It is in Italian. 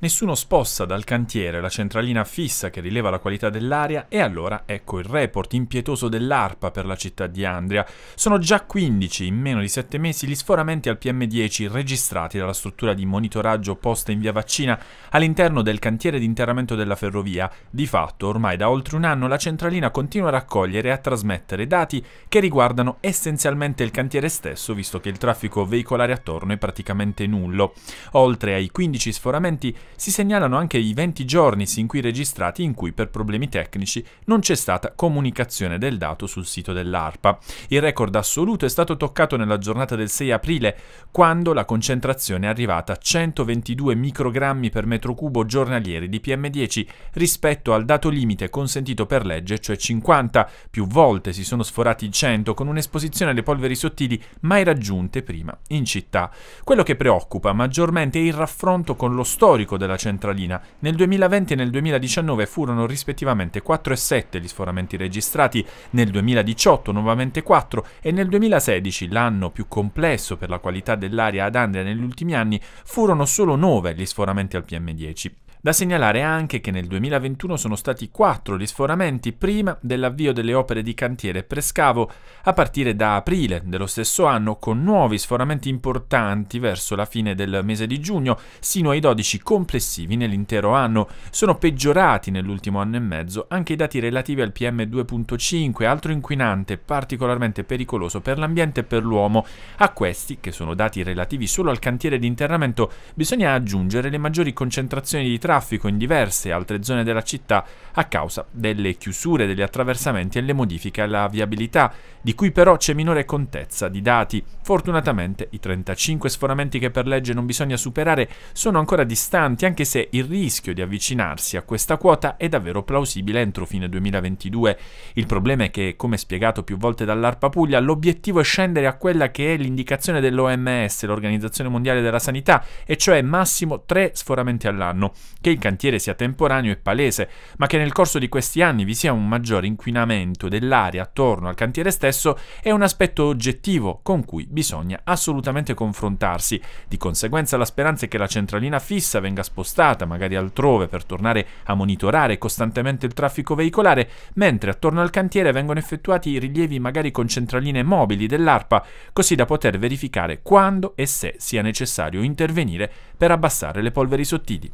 nessuno sposta dal cantiere la centralina fissa che rileva la qualità dell'aria e allora ecco il report impietoso dell'ARPA per la città di Andria. Sono già 15 in meno di 7 mesi gli sforamenti al PM10 registrati dalla struttura di monitoraggio posta in via Vaccina all'interno del cantiere di interramento della ferrovia. Di fatto, ormai da oltre un anno la centralina continua a raccogliere e a trasmettere dati che riguardano essenzialmente il cantiere stesso, visto che il traffico veicolare attorno è praticamente nullo. Oltre ai 15 sforamenti, si segnalano anche i 20 giorni sin qui registrati in cui per problemi tecnici non c'è stata comunicazione del dato sul sito dell'ARPA. Il record assoluto è stato toccato nella giornata del 6 aprile, quando la concentrazione è arrivata a 122 microgrammi per metro cubo giornalieri di PM10 rispetto al dato limite consentito per legge, cioè 50. Più volte si sono sforati i 100 con un'esposizione alle polveri sottili mai raggiunte prima in città. Quello che preoccupa maggiormente è il raffronto con lo storico della centralina. Nel 2020 e nel 2019 furono rispettivamente 4,7 gli sforamenti registrati, nel 2018 nuovamente 4 e nel 2016, l'anno più complesso per la qualità dell'aria ad Andria negli ultimi anni, furono solo 9 gli sforamenti al PM10. Da segnalare anche che nel 2021 sono stati quattro gli sforamenti prima dell'avvio delle opere di cantiere prescavo, a partire da aprile dello stesso anno, con nuovi sforamenti importanti verso la fine del mese di giugno, sino ai 12 complessivi nell'intero anno. Sono peggiorati nell'ultimo anno e mezzo anche i dati relativi al PM2.5, altro inquinante particolarmente pericoloso per l'ambiente e per l'uomo. A questi, che sono dati relativi solo al cantiere di interramento, bisogna aggiungere le maggiori concentrazioni di traffico in diverse altre zone della città a causa delle chiusure degli attraversamenti e le modifiche alla viabilità, di cui però c'è minore contezza di dati. Fortunatamente i 35 sforamenti che per legge non bisogna superare sono ancora distanti, anche se il rischio di avvicinarsi a questa quota è davvero plausibile entro fine 2022. Il problema è che, come spiegato più volte dall'ARPA Puglia, l'obiettivo è scendere a quella che è l'indicazione dell'OMS, l'Organizzazione Mondiale della Sanità, e cioè massimo 3 sforamenti all'anno che il cantiere sia temporaneo è palese, ma che nel corso di questi anni vi sia un maggior inquinamento dell'aria attorno al cantiere stesso è un aspetto oggettivo con cui bisogna assolutamente confrontarsi. Di conseguenza la speranza è che la centralina fissa venga spostata magari altrove per tornare a monitorare costantemente il traffico veicolare, mentre attorno al cantiere vengono effettuati rilievi magari con centraline mobili dell'ARPA, così da poter verificare quando e se sia necessario intervenire per abbassare le polveri sottili.